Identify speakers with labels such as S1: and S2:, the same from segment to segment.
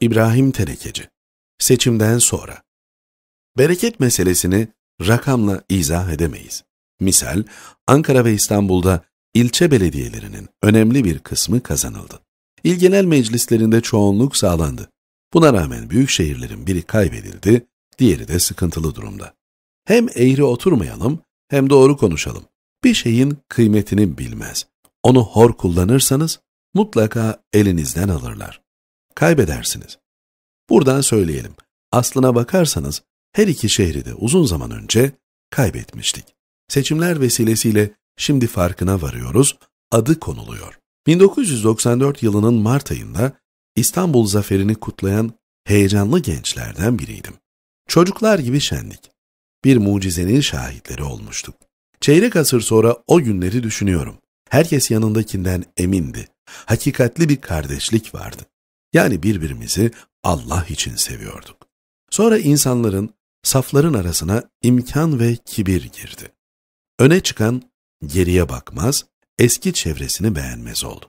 S1: İbrahim Tenekeci Seçimden sonra Bereket meselesini rakamla izah edemeyiz. Misal, Ankara ve İstanbul'da ilçe belediyelerinin önemli bir kısmı kazanıldı. İl genel meclislerinde çoğunluk sağlandı. Buna rağmen büyük şehirlerin biri kaybedildi, diğeri de sıkıntılı durumda. Hem eğri oturmayalım hem doğru konuşalım. Bir şeyin kıymetini bilmez. Onu hor kullanırsanız mutlaka elinizden alırlar kaybedersiniz. Buradan söyleyelim. Aslına bakarsanız her iki şehri de uzun zaman önce kaybetmiştik. Seçimler vesilesiyle şimdi farkına varıyoruz, adı konuluyor. 1994 yılının Mart ayında İstanbul zaferini kutlayan heyecanlı gençlerden biriydim. Çocuklar gibi şendik. Bir mucizenin şahitleri olmuştuk. Çeyrek asır sonra o günleri düşünüyorum. Herkes yanındakinden emindi. Hakikatli bir kardeşlik vardı. Yani birbirimizi Allah için seviyorduk. Sonra insanların, safların arasına imkan ve kibir girdi. Öne çıkan geriye bakmaz, eski çevresini beğenmez oldu.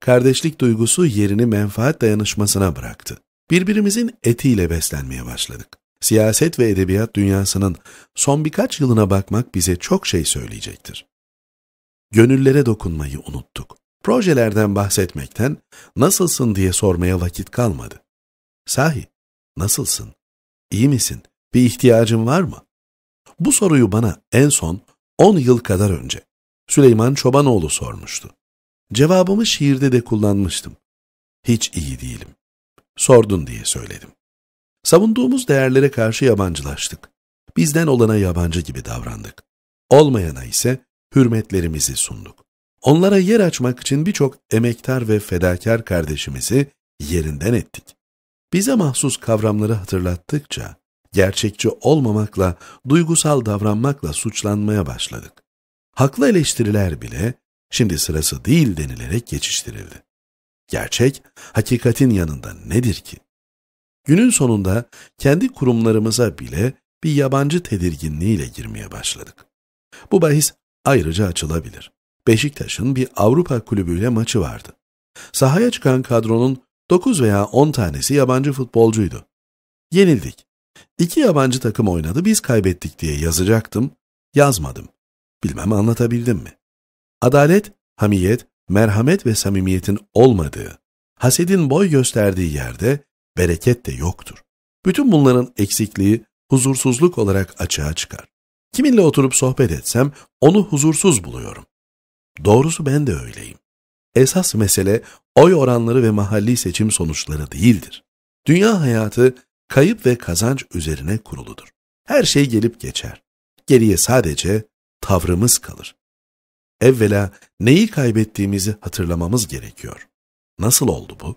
S1: Kardeşlik duygusu yerini menfaat dayanışmasına bıraktı. Birbirimizin etiyle beslenmeye başladık. Siyaset ve edebiyat dünyasının son birkaç yılına bakmak bize çok şey söyleyecektir. Gönüllere dokunmayı unuttuk. Projelerden bahsetmekten nasılsın diye sormaya vakit kalmadı. Sahi, nasılsın? İyi misin? Bir ihtiyacın var mı? Bu soruyu bana en son 10 yıl kadar önce Süleyman Çobanoğlu sormuştu. Cevabımı şiirde de kullanmıştım. Hiç iyi değilim. Sordun diye söyledim. Savunduğumuz değerlere karşı yabancılaştık. Bizden olana yabancı gibi davrandık. Olmayana ise hürmetlerimizi sunduk. Onlara yer açmak için birçok emektar ve fedakar kardeşimizi yerinden ettik. Bize mahsus kavramları hatırlattıkça, gerçekçi olmamakla, duygusal davranmakla suçlanmaya başladık. Haklı eleştiriler bile şimdi sırası değil denilerek geçiştirildi. Gerçek, hakikatin yanında nedir ki? Günün sonunda kendi kurumlarımıza bile bir yabancı tedirginliğiyle girmeye başladık. Bu bahis ayrıca açılabilir. Beşiktaş'ın bir Avrupa kulübüyle maçı vardı. Sahaya çıkan kadronun 9 veya 10 tanesi yabancı futbolcuydu. Yenildik. İki yabancı takım oynadı biz kaybettik diye yazacaktım. Yazmadım. Bilmem anlatabildim mi? Adalet, hamiyet, merhamet ve samimiyetin olmadığı, hasedin boy gösterdiği yerde bereket de yoktur. Bütün bunların eksikliği huzursuzluk olarak açığa çıkar. Kiminle oturup sohbet etsem onu huzursuz buluyorum. Doğrusu ben de öyleyim. Esas mesele oy oranları ve mahalli seçim sonuçları değildir. Dünya hayatı kayıp ve kazanç üzerine kuruludur. Her şey gelip geçer. Geriye sadece tavrımız kalır. Evvela neyi kaybettiğimizi hatırlamamız gerekiyor. Nasıl oldu bu?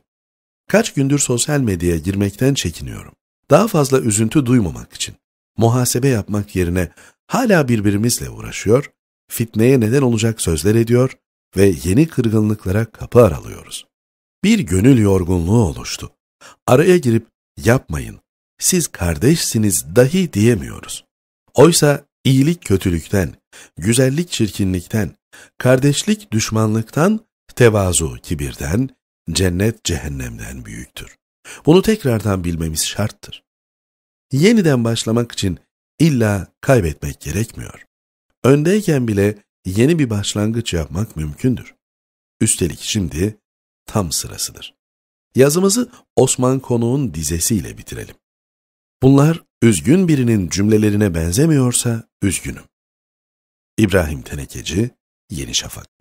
S1: Kaç gündür sosyal medyaya girmekten çekiniyorum. Daha fazla üzüntü duymamak için. Muhasebe yapmak yerine hala birbirimizle uğraşıyor fitneye neden olacak sözler ediyor ve yeni kırgınlıklara kapı aralıyoruz. Bir gönül yorgunluğu oluştu. Araya girip yapmayın, siz kardeşsiniz dahi diyemiyoruz. Oysa iyilik kötülükten, güzellik çirkinlikten, kardeşlik düşmanlıktan, tevazu kibirden, cennet cehennemden büyüktür. Bunu tekrardan bilmemiz şarttır. Yeniden başlamak için illa kaybetmek gerekmiyor. Öndeyken bile yeni bir başlangıç yapmak mümkündür. Üstelik şimdi tam sırasıdır. Yazımızı Osman Konuk'un dizesiyle bitirelim. Bunlar üzgün birinin cümlelerine benzemiyorsa üzgünüm. İbrahim Tenekeci, Yeni Şafak